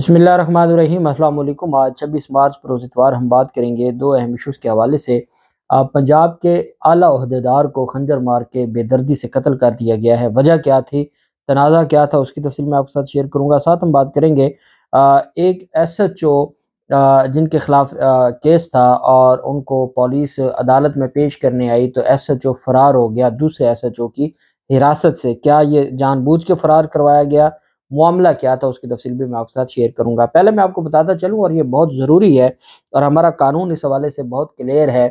बसमिलीम अल्लाम आज छब्बीस मार्च इतवार हम बात करेंगे दो अहम इशूज़ के हवाले से पंजाब के आला अहदेदार को खंजर मार के बेदर्दी से कत्ल कर दिया गया है वजह क्या थी तनाज़ा क्या था उसकी तफसील मैं आपके साथ शेयर करूँगा साथ हम बात करेंगे एक एस एच ओ जिनके ख़िलाफ़ केस था और उनको पुलिस अदालत में पेश करने आई तो एस एच ओ फ़रार हो गया दूसरे एस एच ओ की हिरासत से क्या ये जानबूझ के फ़रार करवाया गया मामला क्या था उसकी तफसील भी मैं आपके साथ शेयर करूंगा पहले मैं आपको बताता चलूँ और ये बहुत ज़रूरी है और हमारा कानून इस हवाले से बहुत क्लियर है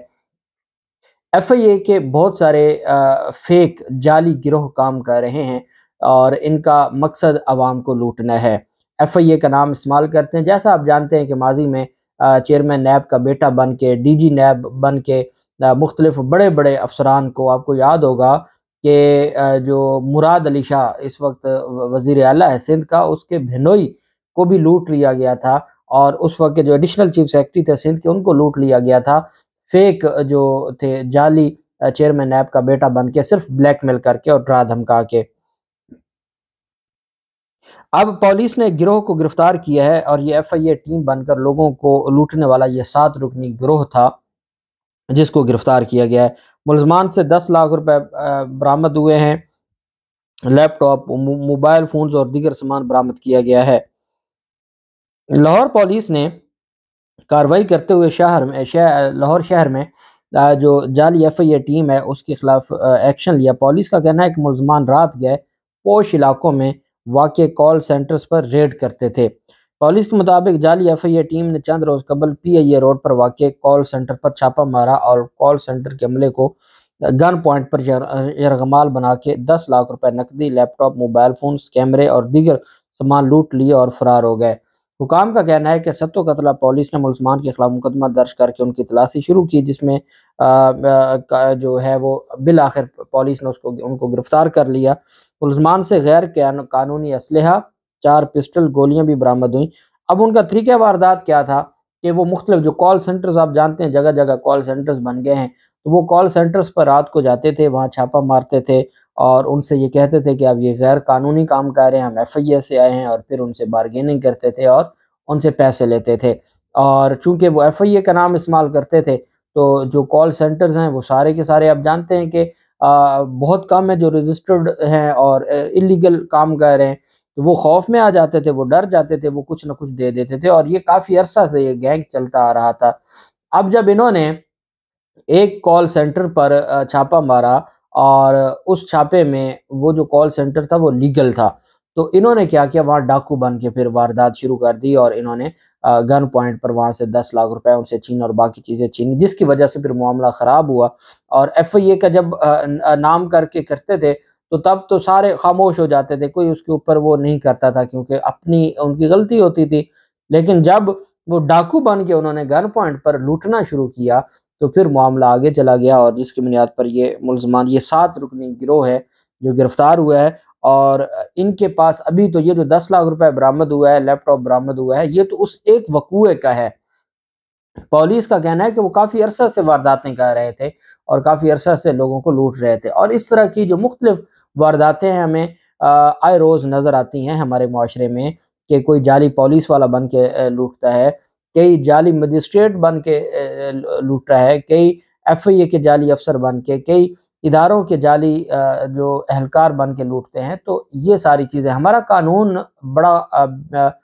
एफ आई ए के बहुत सारे फेक जाली गिरोह काम कर रहे हैं और इनका मकसद आवाम को लूटना है एफ आई ए का नाम इस्तेमाल करते हैं जैसा आप जानते हैं कि माजी में चेयरमैन नैब का बेटा बन के डी जी नैब बन के मुख्तलिफ बड़े बड़े अफसरान को आपको याद होगा कि जो मुराद अली शाह इस वक्त वजीर अला है सिंध का उसके भिनोई को भी लूट लिया गया था और उस वक्त के जो एडिशनल चीफ सेक्रेटरी थे सिंध के उनको लूट लिया गया था फेक जो थे जाली चेयरमैन नैब का बेटा बन के सिर्फ ब्लैकमेल करके और ड्रा धमका के अब पुलिस ने गिरोह को गिरफ्तार किया है और ये एफआईए टीम बनकर लोगों को लूटने वाला ये सात रुकनी गिरोह था जिसको गिरफ्तार किया गया है मुलजमान से दस लाख रुपए बरामद हुए हैं लैपटॉप मोबाइल फ़ोन और दीगर सामान बरामद किया गया है लाहौर पुलिस ने कार्रवाई करते हुए शहर में शह, लाहौर शहर में जो जाली एफ आई टीम है उसके खिलाफ एक्शन लिया पुलिस का कहना है कि मुलजमान रात गए पोश इलाकों में वाक़ कॉल सेंटर्स पर रेड करते थे पुलिस के मुताबिक जाली एफ आई ए टीम ने चंद रोज कबल पी आई ए रोड पर वाक्य कॉल सेंटर पर छापा मारा और कॉल सेंटर के अमले को गन पॉइंट पर यरगमाल बना के दस लाख रुपए नकदी लैपटॉप मोबाइल फोन कैमरे और दीगर सामान लूट लिए और फरार हो गए हुकाम का कहना है कि सत्तो कतला पुलिस ने मुलजमान के खिलाफ मुकदमा दर्ज करके उनकी तलाशी शुरू की जिसमें आ, आ, जो है वो बिल आखिर पुलिस ने उसको उनको गिरफ्तार कर लिया मुलजमान से गैर कानूनी असलहा चार पिस्टल गोलियां भी बरामद हुई अब उनका तरीका वारदात क्या था कि वो मुख्तु जो कॉल सेंटर्स आप जानते हैं जगह जगह कॉल सेंटर्स बन गए हैं तो वो कॉल सेंटर्स पर रात को जाते थे वहाँ छापा मारते थे और उनसे ये कहते थे कि आप ये गैर कानूनी काम कर रहे हैं हम एफ आई ए से आए हैं और फिर उनसे बारगेनिंग करते थे और उनसे पैसे लेते थे और चूंकि वो एफ आई ए का नाम इस्तेमाल करते थे तो जो कॉल सेंटर्स हैं वो सारे के सारे आप जानते हैं कि बहुत कम है जो रजिस्टर्ड हैं और इलीगल काम कर रहे हैं तो वो खौफ में आ जाते थे वो डर जाते थे वो कुछ ना कुछ दे देते थे और ये काफ़ी अरसा से ये गैंग चलता आ रहा था अब जब इन्होंने एक कॉल सेंटर पर छापा मारा और उस छापे में वो जो कॉल सेंटर था वो लीगल था तो इन्होंने क्या किया वहाँ डाकू बन के फिर वारदात शुरू कर दी और इन्होंने गन पॉइंट पर वहाँ से दस लाख रुपए उनसे छीन और बाकी चीज़ें छीनी जिसकी वजह से फिर मामला ख़राब हुआ और एफ आई ए का जब नाम करके करते थे तो तब तो सारे खामोश हो जाते थे कोई उसके ऊपर वो नहीं करता था क्योंकि अपनी उनकी गलती होती थी लेकिन जब वो डाकू बन के उन्होंने गन पॉइंट पर लूटना शुरू किया तो फिर मामला आगे चला गया और जिसकी बुनियाद पर ये मुलजमान ये सात रुकनी गिरोह है जो गिरफ्तार हुआ है और इनके पास अभी तो ये जो दस लाख रुपए बरामद हुआ है लैपटॉप बरामद हुआ है ये तो उस एक वकूए का है पुलिस का कहना है कि वो काफ़ी अरसा से वारदातें कर रहे थे और काफ़ी अरसा से लोगों को लूट रहे थे और इस तरह की जो मुख्तलिफ वारदातें हैं हमें आए रोज़ नज़र आती हैं हमारे माशरे में कि कोई जाली पुलिस वाला बन के लूटता है कई जाली मजिस्ट्रेट बन के लूट रहा है कई एफ आई ए के जाली अफसर बन के कई इदारों के जाली जो अहलकार बन के लूटते हैं तो ये सारी चीज़ें हमारा कानून बड़ा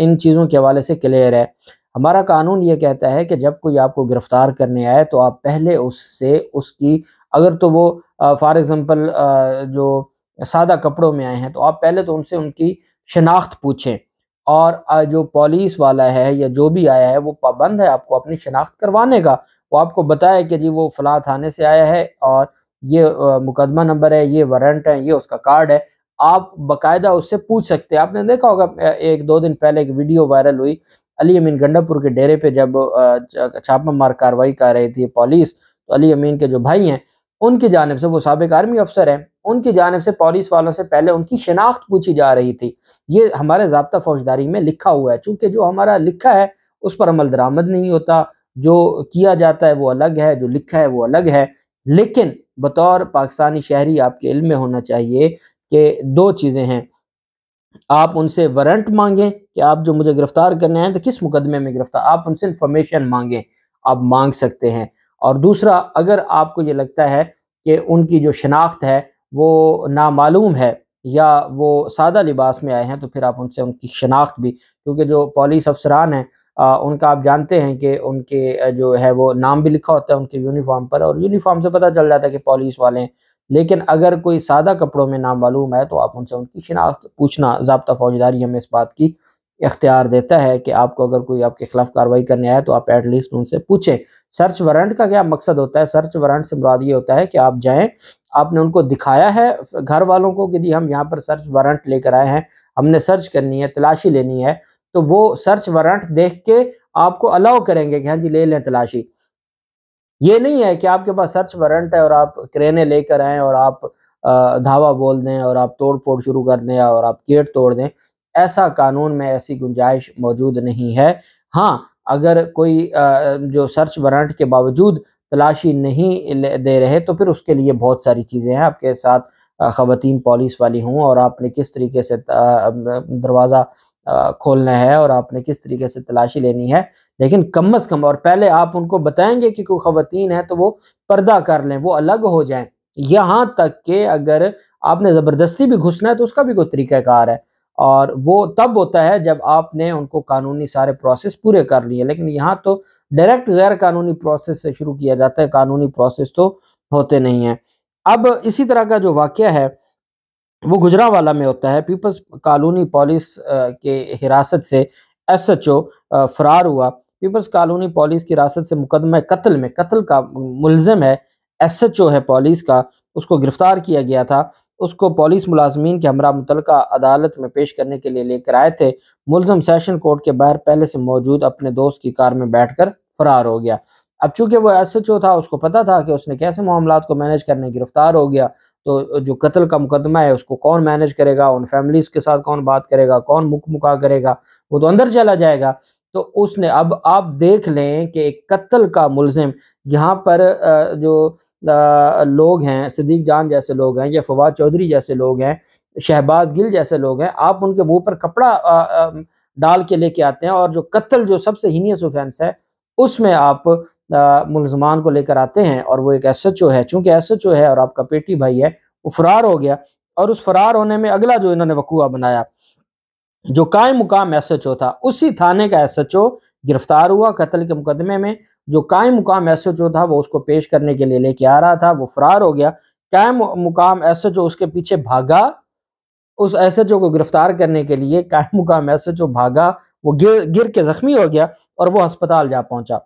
इन चीज़ों के हवाले से क्लियर है हमारा कानून ये कहता है कि जब कोई आपको गिरफ़्तार करने आए तो आप पहले उससे उसकी अगर तो वो फॉर एग्ज़ाम्पल जो सादा कपड़ों में आए हैं तो आप पहले तो उनसे उनकी शनाख्त पूछें और जो पुलिस वाला है या जो भी आया है वो पाबंद है आपको अपनी शनाख्त करवाने का वो आपको बताए कि जी वो फला थाने से आया है और ये मुकदमा नंबर है ये वारंट है ये उसका कार्ड है आप बकायदा उससे पूछ सकते हैं आपने देखा होगा एक दो दिन पहले एक वीडियो वायरल हुई अली अमीन गंडापुर के डेरे पे जब छापा मार कार्रवाई कर रही थी पुलिस तो अली अमीन के जो भाई हैं उनकी जानब से वो सबक आर्मी अफसर हैं उनकी जानब से पुलिस वालों से पहले उनकी शिनाख्त पूछी जा रही थी ये हमारे जबता फौजदारी में लिखा हुआ है चूंकि जो हमारा लिखा है उस पर अमल दरामद नहीं होता जो किया जाता है वो अलग है जो लिखा है वो अलग है लेकिन बतौर पाकिस्तानी शहरी आपके इल्म में होना चाहिए कि दो चीज़ें हैं आप उनसे वारंट मांगें कि आप जो मुझे गिरफ्तार करने हैं तो किस मुकदमे में गिरफ्तार आप उनसे इंफॉर्मेशन मांगें आप मांग सकते हैं और दूसरा अगर आपको ये लगता है कि उनकी जो शनाख्त है वो नामालूम है या वो सादा लिबास में आए हैं तो फिर आप उनसे उनकी शनाख्त भी क्योंकि जो पॉलिस अफसरान हैं आ, उनका आप जानते हैं कि उनके जो है वो नाम भी लिखा होता है उनके यूनिफॉर्म पर और यूनिफॉर्म से पता चल जाता है कि पुलिस वाले हैं लेकिन अगर कोई सादा कपड़ों में नाम मालूम है तो आप उनसे उनकी शिनाख्त पूछना जबता फौजदारी हमें इस बात की इख्तियार देता है कि आपको अगर कोई आपके खिलाफ कार्रवाई करने आए तो आप एटलीस्ट उनसे पूछें सर्च वारंट का क्या मकसद होता है सर्च वारंट से मुराद ये होता है कि आप जाएं आपने उनको दिखाया है घर वालों को कि जी हम यहाँ पर सर्च वारंट लेकर आए हैं हमने सर्च करनी है तलाशी लेनी है तो वो सर्च वारंट देख के आपको अलाउ करेंगे कि हाँ जी ले लें तलाशी ये नहीं है कि आपके पास सर्च वारंट है और आप क्रेने लेकर आए और आप धावा बोल दें और आप तोड़ फोड़ शुरू कर दें और आप गेट तोड़ दें ऐसा कानून में ऐसी गुंजाइश मौजूद नहीं है हाँ अगर कोई जो सर्च वारंट के बावजूद तलाशी नहीं दे रहे तो फिर उसके लिए बहुत सारी चीज़ें हैं आपके साथ ख़वान पुलिस वाली हों और आपने किस तरीके से दरवाज़ा खोलना है और आपने किस तरीके से तलाशी लेनी है लेकिन कम अज़ कम और पहले आप उनको बताएंगे कि कोई खातन है तो वो पर्दा कर लें वो अलग हो जाए यहाँ तक के अगर आपने ज़बरदस्ती भी घुसना है तो उसका भी कोई तरीक़ाकार है और वो तब होता है जब आपने उनको कानूनी सारे प्रोसेस पूरे कर लिए लेकिन यहाँ तो डायरेक्ट गैर कानूनी प्रोसेस से शुरू किया जाता है कानूनी प्रोसेस तो होते नहीं हैं अब इसी तरह का जो वाक़ है वो गुजरावाला में होता है पीपल्स कॉलोनी पुलिस के हिरासत से एसएचओ फरार हुआ पीपल्स कॉलोनी पुलिस की हिरासत से मुकदमा कत्ल में कत्ल का मुलजम है एसएचओ है पुलिस का उसको गिरफ्तार किया गया था उसको पुलिस मुलाजमीन के हमरा मुतल अदालत में पेश करने के लिए लेकर आए थे मुलजम सेशन कोर्ट के बाहर पहले से मौजूद अपने दोस्त की कार में बैठ कर फरार हो गया अब चूंकि वो एस एच ओ था उसको पता था कि उसने कैसे मामला को मैनेज करने गिरफ्तार हो गया तो जो कत्ल का मुकदमा है उसको कौन मैनेज करेगा उन फैमिलीज के साथ कौन बात करेगा कौन मुख मुका करेगा वो तो अंदर चला जाएगा तो उसने अब आप देख लें कि एक कत्ल का मुलजिम यहाँ पर जो लोग हैं सदीक जान जैसे लोग हैं या फवाद चौधरी जैसे लोग हैं शहबाज गिल जैसे लोग हैं आप उनके मुंह पर कपड़ा डाल के लेके आते हैं और जो कत्ल जो सबसे हीनियस ऑफेंस है उसमें आप मुलजमान को लेकर आते हैं और वो एक एस एच ओ है चूंकि एस एच ओ है और आपका पेटी भाई है वो फरार हो गया और उस फरार होने में अगला जो इन्होंने वकूआ बनाया जो कायम मुकाम एस एच ओ था उसी थाने का एस एच ओ गिरफ्तार हुआ कत्ल के मुकदमे में जो कायम मुकाम एस एच ओ था वो उसको पेश करने के लिए लेके आ रहा था वो फरार हो गया कायम मुकाम एस एच ओ उसके पीछे भागा उस एस एच ओ को गिरफ्तार करने के लिए कायम मुकाम एस एच भागा वो गिर गिर के जख्मी हो गया और वो अस्पताल जा पहुंचा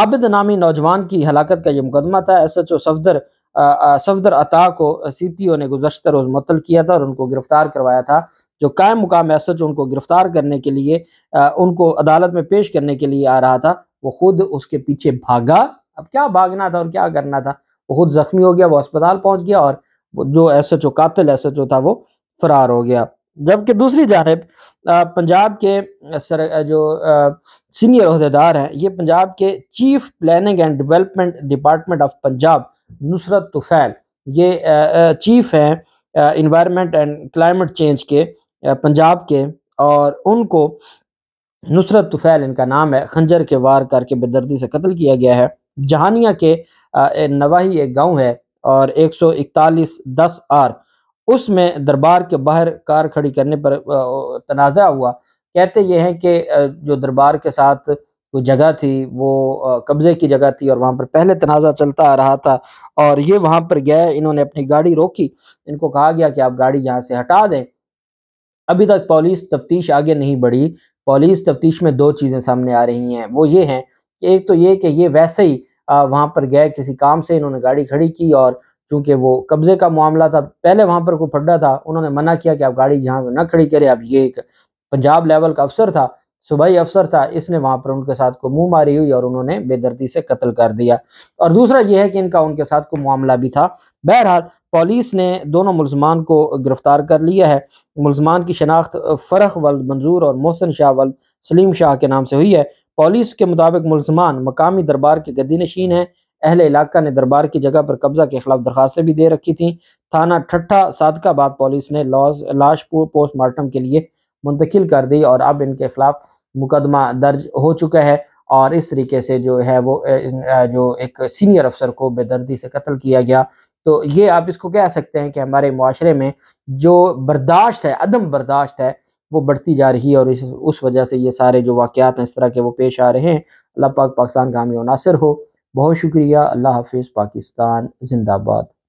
आबिद नामी नौजवान की हलाकत का ये मुकदमा था S H O Safdar Safdar Ata को सी पी ओ ने गुजशत रोज़ मुतल किया था और उनको गिरफ्तार करवाया था जो कायम मुकाम एस एच ओ उनको गिरफ्तार करने के लिए आ, उनको अदालत में पेश करने के लिए आ रहा था वो खुद उसके पीछे भागा अब क्या भागना था और क्या करना था वो खुद जख्मी हो गया वो अस्पताल पहुंच गया और जो एस एच ओ कातिल एस एच ओ था वो फरार हो गया जबकि दूसरी जानब पंजाब के सर जो सीनियर अहदेदार हैं ये पंजाब के chief planning and development department of Punjab Nusrat Tufail ये चीफ हैं इन्वायरमेंट एंड क्लाइमेट चेंज के पंजाब के और उनको नुसरत तुफैल इनका नाम है खंजर के वार करके बेदर्दी से कत्ल किया गया है जहानिया के नवाही एक गांव है और एक सौ इकतालीस दस आर उसमें दरबार के बाहर कार खड़ी करने पर तनाज़ा हुआ कहते ये हैं कि जो दरबार के साथ वो जगह थी वो कब्ज़े की जगह थी और वहाँ पर पहले तनाज़ा चलता आ रहा था और ये वहाँ पर गए इन्होंने अपनी गाड़ी रोकी इनको कहा गया कि आप गाड़ी यहाँ से हटा दें अभी तक पुलिस तफ्तीश आगे नहीं बढ़ी पुलिस तफ्तीश में दो चीज़ें सामने आ रही हैं वो ये हैं एक तो ये कि ये वैसे ही वहाँ पर गए किसी काम से इन्होंने गाड़ी खड़ी की और चूंकि वो कब्जे का मामला था पहले वहाँ पर कोई फड्डा था उन्होंने मना किया कि आप गाड़ी यहाँ से न खड़ी करें अब ये एक पंजाब लेवल का अफसर था सुबह अफसर था इसने वहां पर उनके साथ को मुंह मारी हुई और उन्होंने बेदर्दी से कत्ल कर दिया और दूसरा यह है कि इनका उनके साथ को मामला भी था बहरहाल पुलिस ने दोनों मुलजमान को गिरफ्तार कर लिया है मुलजमान की शनाख्त फ़रख वल्द मंजूर और मोहसन शाह वल्द सलीम शाह के नाम से हुई है पुलिस के मुताबिक मुलजमान मकामी दरबार के गद्दी नशीन है अहल इलाका ने दरबार की जगह पर कब्जा के खिलाफ दरखास्तें भी दे रखी थी थाना ठट्ठा सादकाबाद पुलिस ने लाश पोस्टमार्टम के लिए मुंतकिल कर दी और अब इनके खिलाफ मुकदमा दर्ज हो चुका है और इस तरीके से जो है वो जो एक सीनियर अफसर को बेदर्दी से कत्ल किया गया तो ये आप इसको कह सकते हैं कि हमारे माशरे में जो बर्दाश्त है अदम बर्दाश्त है वो बढ़ती जा रही है और इस उस वजह से ये सारे जो वाक़ात हैं इस तरह के वो पेश आ रहे हैं अल्लाह पाक पाकिस्तान का हमें हो बहुत शुक्रिया अल्लाह हाफिज़ पाकिस्तान जिंदाबाद